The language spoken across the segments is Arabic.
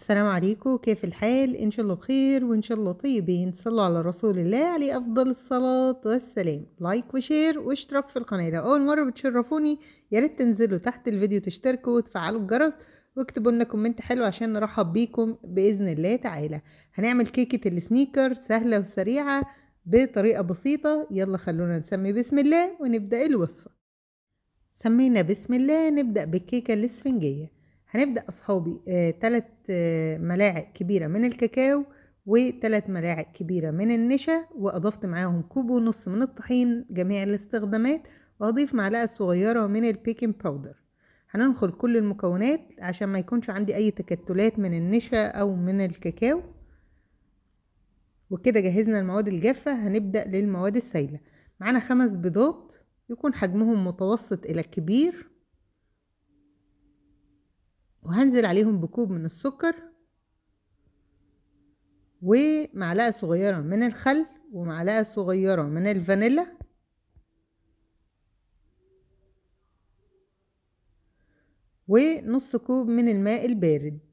السلام عليكم كيف الحال ان شاء الله بخير وان شاء الله طيبين صلوا على رسول الله عليه افضل الصلاه والسلام لايك وشير واشتراك في القناه لو اول مره بتشرفوني يا ريت تنزلوا تحت الفيديو تشتركوا وتفعلوا الجرس واكتبوا لنا كومنت حلو عشان نرحب بيكم باذن الله تعالى هنعمل كيكه السنيكر سهله وسريعه بطريقه بسيطه يلا خلونا نسمي بسم الله ونبدا الوصفه سمينا بسم الله نبدا بالكيكه الاسفنجيه هنبدأ أصحابي آه، تلات آه، ملاعق كبيرة من الكاكاو وتلات ملاعق كبيرة من النشا وأضفت معاهم كوب ونص من الطحين جميع الاستخدامات وأضيف معلقة صغيرة من البيكنج باودر هننخل كل المكونات عشان ما يكونش عندي أي تكتلات من النشا أو من الكاكاو وكده جهزنا المواد الجافة هنبدأ للمواد السايلة معانا خمس بيضات يكون حجمهم متوسط إلى كبير وهنزل عليهم بكوب من السكر ومعلقة صغيرة من الخل ومعلقة صغيرة من الفانيلا ونص كوب من الماء البارد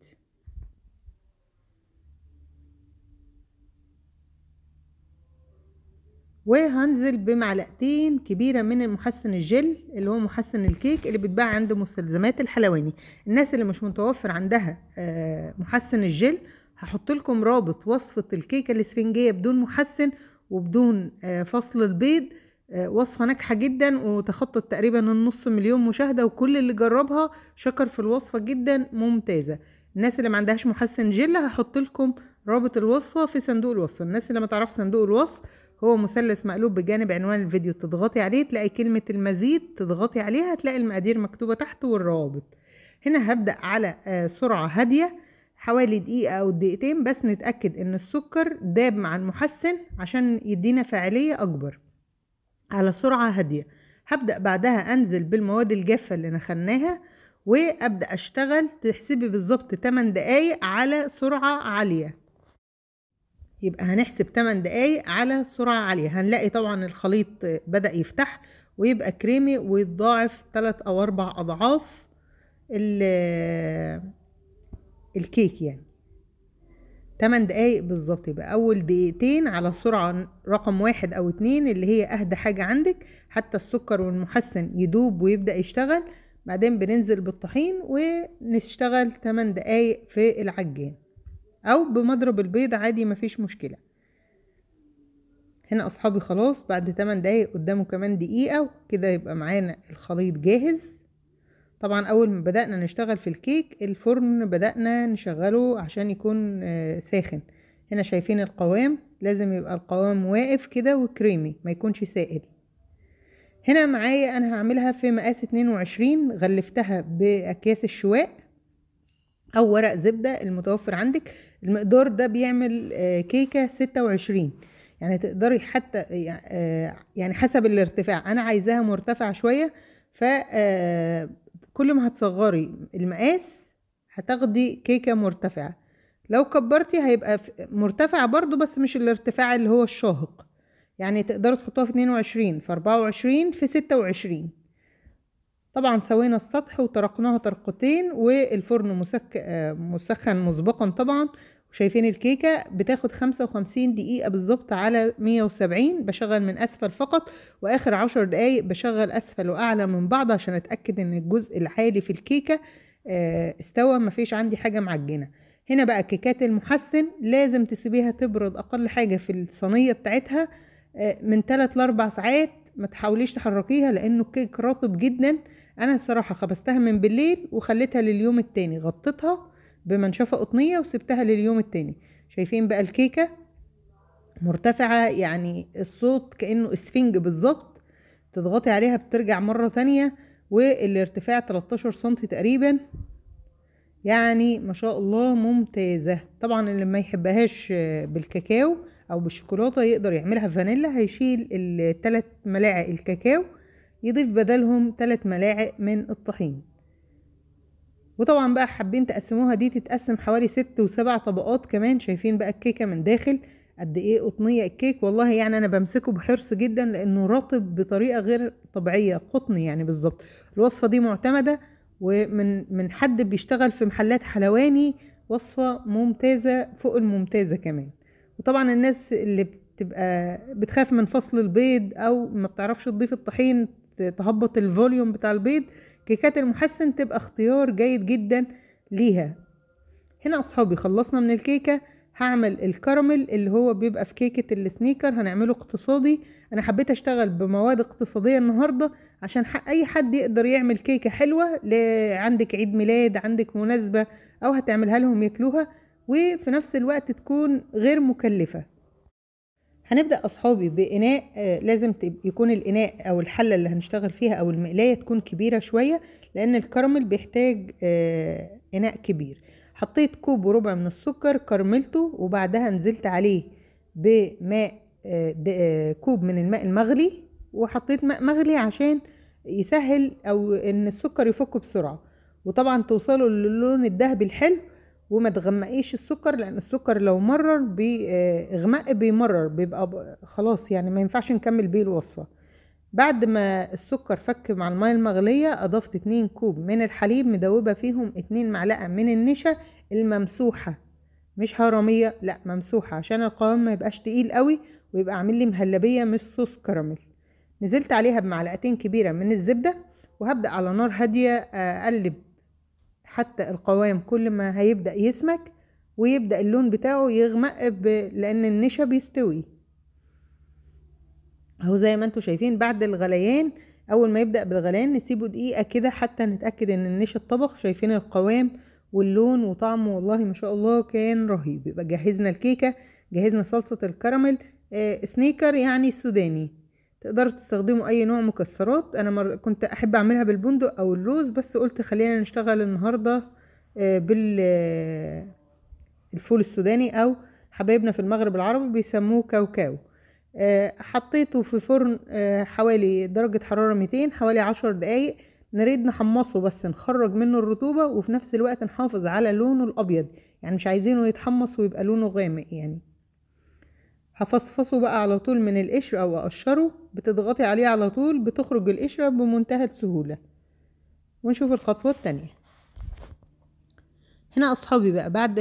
وهنزل بمعلقتين كبيره من المحسن الجل اللي هو محسن الكيك اللي بيتباع عند مستلزمات الحلواني الناس اللي مش متوفر عندها آه، محسن الجل هحط لكم رابط وصفه الكيكه الاسفنجيه بدون محسن وبدون آه، فصل البيض آه، وصفه ناجحه جدا وتخطت تقريبا النص مليون مشاهده وكل اللي جربها شكر في الوصفه جدا ممتازه الناس اللي ما عندهاش محسن جل هحط لكم رابط الوصفه في صندوق الوصف الناس اللي ما تعرف صندوق الوصف هو مثلث مقلوب بجانب عنوان الفيديو تضغطي عليه تلاقي كلمة المزيد تضغطي عليها تلاقي المقادير مكتوبة تحت والروابط هنا هبدأ على آه، سرعة هادية حوالي دقيقة أو دقيقتين بس نتأكد إن السكر داب مع المحسن عشان يدينا فاعلية أكبر على سرعة هادية هبدأ بعدها أنزل بالمواد الجافة اللي نخناها وأبدأ أشتغل تحسبي بالظبط 8 دقايق على سرعة عالية يبقى هنحسب 8 دقايق على سرعة عالية هنلاقي طبعا الخليط بدأ يفتح ويبقى كريمي ويتضاعف 3 أو 4 أضعاف الكيك يعني 8 دقايق بالظبط يبقى أول دقيقتين على سرعة رقم واحد أو اتنين اللي هي أهدى حاجة عندك حتى السكر والمحسن يدوب ويبدأ يشتغل بعدين بننزل بالطحين ونشتغل 8 دقايق في العجان او بمضرب البيض عادي مفيش مشكله هنا اصحابي خلاص بعد 8 دقايق قدامه كمان دقيقه كده يبقى معانا الخليط جاهز طبعا اول ما بدأنا نشتغل في الكيك الفرن بدأنا نشغله عشان يكون آه، ساخن هنا شايفين القوام لازم يبقى القوام واقف كده وكريمي ما يكونش سائل هنا معايا انا هعملها في مقاس 22 غلفتها باكياس الشواء او ورق زبده المتوفر عندك المقدار ده بيعمل آه، كيكه 26 يعني تقدري حتى آه، آه، يعني حسب الارتفاع انا عايزاها مرتفعه شويه ف كل ما هتصغري المقاس هتاخدي كيكه مرتفعه لو كبرتي هيبقى مرتفعه برضو بس مش الارتفاع اللي هو الشاهق يعني تقدروا تحطوها في 22 في 24 في 26 طبعا سوينا السطح وطرقناها طرقتين والفرن مسك... مسخن مسبقا طبعا وشايفين الكيكة بتاخد 55 دقيقة بالظبط على 170 بشغل من أسفل فقط وآخر 10 دقايق بشغل أسفل وأعلى من بعض عشان أتأكد إن الجزء العالي في الكيكة آه، استوى مفيش عندي حاجة معجنة هنا بقى كيكات المحسن لازم تسيبيها تبرد أقل حاجة في الصينية بتاعتها آه، من 3 ل 4 ساعات ما تحاوليش تحركيها لأنه الكيك رطب جدا انا الصراحه خبستها من بالليل وخليتها لليوم التاني غطيتها بمنشفه قطنيه وسبتها لليوم التاني شايفين بقى الكيكه مرتفعه يعني الصوت كانه اسفنج بالظبط تضغطي عليها بترجع مره تانية والارتفاع 13 سم تقريبا يعني ما شاء الله ممتازه طبعا اللي ما يحبهاش بالكاكاو او بالشوكولاته يقدر يعملها فانيلا هيشيل الثلاث ملاعق الكاكاو يضيف بدلهم 3 ملاعق من الطحين وطبعا بقى حابين تقسموها دي تتقسم حوالي ست وسبع طبقات كمان شايفين بقى الكيكة من داخل قد ايه قطنية الكيك والله يعني انا بمسكه بحرص جدا لانه رطب بطريقة غير طبيعية قطني يعني بالظبط الوصفة دي معتمدة ومن من حد بيشتغل في محلات حلواني وصفة ممتازة فوق الممتازة كمان وطبعا الناس اللي بتبقى بتخاف من فصل البيض او ما بتعرفش تضيف الطحين تهبط الفوليوم بتاع البيض كيكات المحسن تبقى اختيار جيد جدا ليها هنا اصحابي خلصنا من الكيكه هعمل الكراميل اللي هو بيبقى في كيكه السنيكر هنعمله اقتصادي انا حبيت اشتغل بمواد اقتصاديه النهارده عشان اي حد يقدر يعمل كيكه حلوه عندك عيد ميلاد عندك مناسبه او هتعملها لهم ياكلوها وفي نفس الوقت تكون غير مكلفه هنبدأ أصحابي بإناء آه، لازم يكون الإناء أو الحلة اللي هنشتغل فيها أو المقلاية تكون كبيرة شوية لأن الكراميل بيحتاج آه، إناء كبير حطيت كوب وربع من السكر كرملته وبعدها نزلت عليه بماء آه، كوب من الماء المغلي وحطيت ماء مغلي عشان يسهل أو إن السكر يفك بسرعة وطبعا توصلوا للون الذهبي الحلو وما تغمقيش السكر لان السكر لو مرر باغماء آه، بيمرر بيبقى خلاص يعني ما ينفعش نكمل بيه الوصفه بعد ما السكر فك مع الميه المغليه اضفت 2 كوب من الحليب مدوبه فيهم 2 معلقه من النشا الممسوحه مش هرميه لا ممسوحه عشان القوام ما يبقاش تقيل قوي ويبقى عامل لي مهلبيه مش صوص كراميل نزلت عليها بمعلقتين كبيره من الزبده وهبدا على نار هاديه آه، اقلب حتى القوام كل ما هيبدأ يسمك ويبدأ اللون بتاعه يغمق ب... لأن النشا بيستوي اهو زي ما انتم شايفين بعد الغليان اول ما يبدأ بالغليان نسيبه دقيقة كده حتى نتأكد ان النشا اتطبخ شايفين القوام واللون وطعمه والله ما شاء الله كان رهيب يبقى جهزنا الكيكة جهزنا صلصة الكراميل آه سنيكر يعني سوداني تقدروا تستخدموا اي نوع مكسرات انا مر... كنت احب اعملها بالبندق او الروز بس قلت خلينا نشتغل النهارده آه، بال الفول السوداني او حبايبنا في المغرب العربي بيسموه كاوكاو آه، حطيته في فرن آه، حوالي درجة حرارة 200 حوالي 10 دقايق نريد نحمصه بس نخرج منه الرطوبة وفي نفس الوقت نحافظ على لونه الأبيض يعني مش عايزينه يتحمص ويبقى لونه غامق يعني هفصفصه بقى على طول من القشرة واقشره بتضغطي عليه على طول بتخرج القشرة بمنتهى السهولة ونشوف الخطوة التانية هنا اصحابي بقى بعد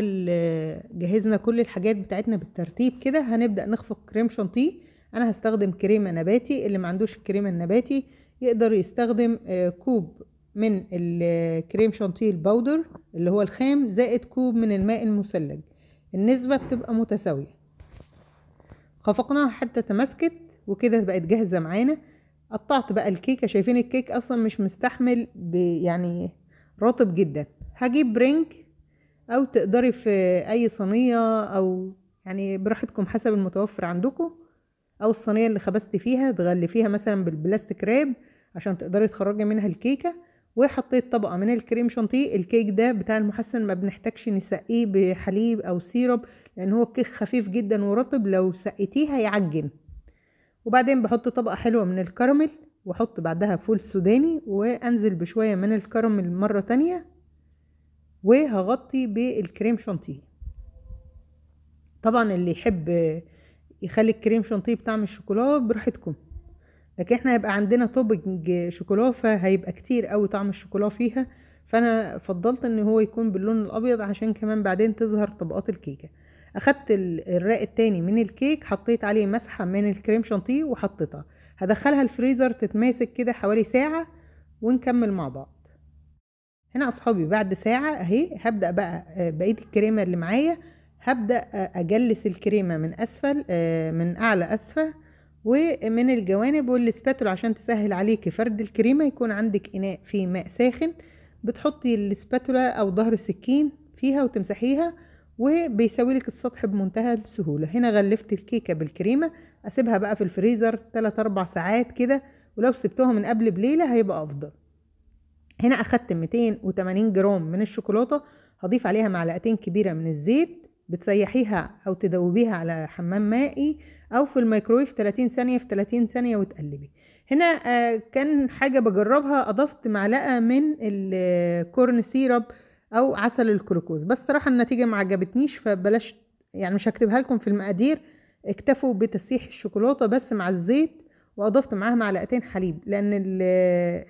جهزنا كل الحاجات بتاعتنا بالترتيب كده هنبدأ نخفق كريم شانتيه انا هستخدم كريمة نباتي اللي ما عندوش الكريمة النباتي يقدر يستخدم آه، كوب من الكريم شانتيه البودر اللي هو الخام زائد كوب من الماء المثلج النسبة بتبقى متساوية خفقناها حتى تماسكت وكده بقت جاهزة معانا قطعت بقى الكيكة شايفين الكيك اصلا مش مستحمل يعني رطب جدا هجيب رينج او تقدري في اي صينية او يعني براحتكم حسب المتوفر عندكم او الصينية اللي خبزتي فيها تغلفيها مثلا بالبلاستيك راب عشان تقدري تخرجي منها الكيكة وحطيت طبقة من الكريم شانتيه الكيك ده بتاع المحسن ما بنحتاجش نسقيه بحليب او سيرب لان هو كيك خفيف جدا ورطب لو سقيتيه هيعجن وبعدين بحط طبقة حلوة من الكراميل وحط بعدها فول سوداني وانزل بشوية من الكراميل مرة تانية وهغطي بالكريم شانتيه طبعا اللي يحب يخلي الكريم شانتيه بطعم الشوكولاته براحتكم لكن احنا هيبقى عندنا توبنج شوكولا فهيبقى كتير قوي طعم الشوكولاتة فيها فانا فضلت ان هو يكون باللون الابيض عشان كمان بعدين تظهر طبقات الكيكه اخدت الراق التاني من الكيك حطيت عليه مسحه من الكريم شانتيه وحطيتها هدخلها الفريزر تتماسك كده حوالي ساعه ونكمل مع بعض هنا اصحابي بعد ساعه اهي هبدا بقى آه، بقيه الكريمه اللي معايا هبدا اجلس الكريمه من اسفل آه، من اعلى اسفل ومن الجوانب والسباتول عشان تسهل عليكي فرد الكريمة يكون عندك إناء فيه ماء ساخن بتحطي السباتولا أو ظهر السكين فيها وتمسحيها وبيسوي لك السطح بمنتهى السهولة هنا غلفت الكيكة بالكريمة أسيبها بقى في الفريزر 3-4 ساعات كده ولو سبتها من قبل بليلة هيبقى أفضل هنا أخدت 280 جرام من الشوكولاتة هضيف عليها معلقتين كبيرة من الزيت بتسيحيها او تدوبيها على حمام مائي او في الميكرويف 30 ثانيه في 30 ثانيه وتقلبي هنا آه، كان حاجه بجربها اضفت معلقه من الكورن سيرب او عسل الكلوكوز بس صراحه النتيجه ما عجبتنيش فبلاش يعني مش هكتبها لكم في المقادير اكتفوا بتسيح الشوكولاته بس مع الزيت واضفت معاها معلقتين حليب لان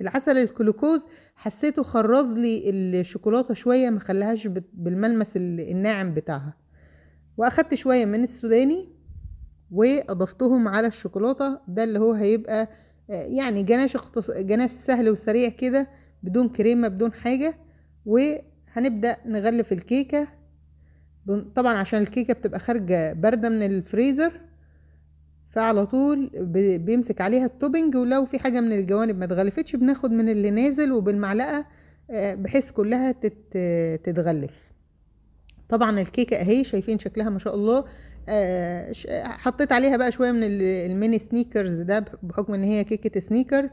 العسل الكلوكوز حسيته خرز لي الشوكولاته شويه ما خلاهاش بالملمس الناعم بتاعها واخدت شوية من السوداني واضفتهم على الشوكولاتة ده اللي هو هيبقى آه، يعني جناش جناش سهل وسريع كده بدون كريمة بدون حاجة وهنبدأ نغلف الكيكة طبعا عشان الكيكة بتبقى خارجة باردة من الفريزر فعلى طول بيمسك عليها التوبنج ولو في حاجة من الجوانب ما تغلفتش بناخد من اللي نازل وبالمعلقة آه، بحيث كلها تتغلف طبعا الكيكه اهي شايفين شكلها ما شاء الله آه حطيت عليها بقى شويه من الميني سنيكرز ده بحكم ان هي كيكه سنيكر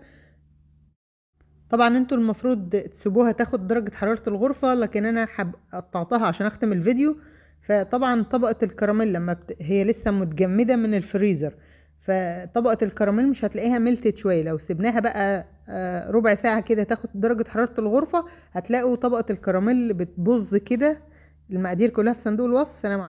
طبعا انتوا المفروض تسيبوها تاخد درجه حراره الغرفه لكن انا حب... قطعتها عشان اختم الفيديو فطبعا طبقه الكراميل لما بت... هي لسه متجمده من الفريزر فطبقه الكراميل مش هتلاقيها ملتت شويه لو سيبناها بقى آه، ربع ساعه كده تاخد درجه حراره الغرفه هتلاقوا طبقه الكراميل بتبظ كده المقادير كلها في صندوق الوصف سلام عليكم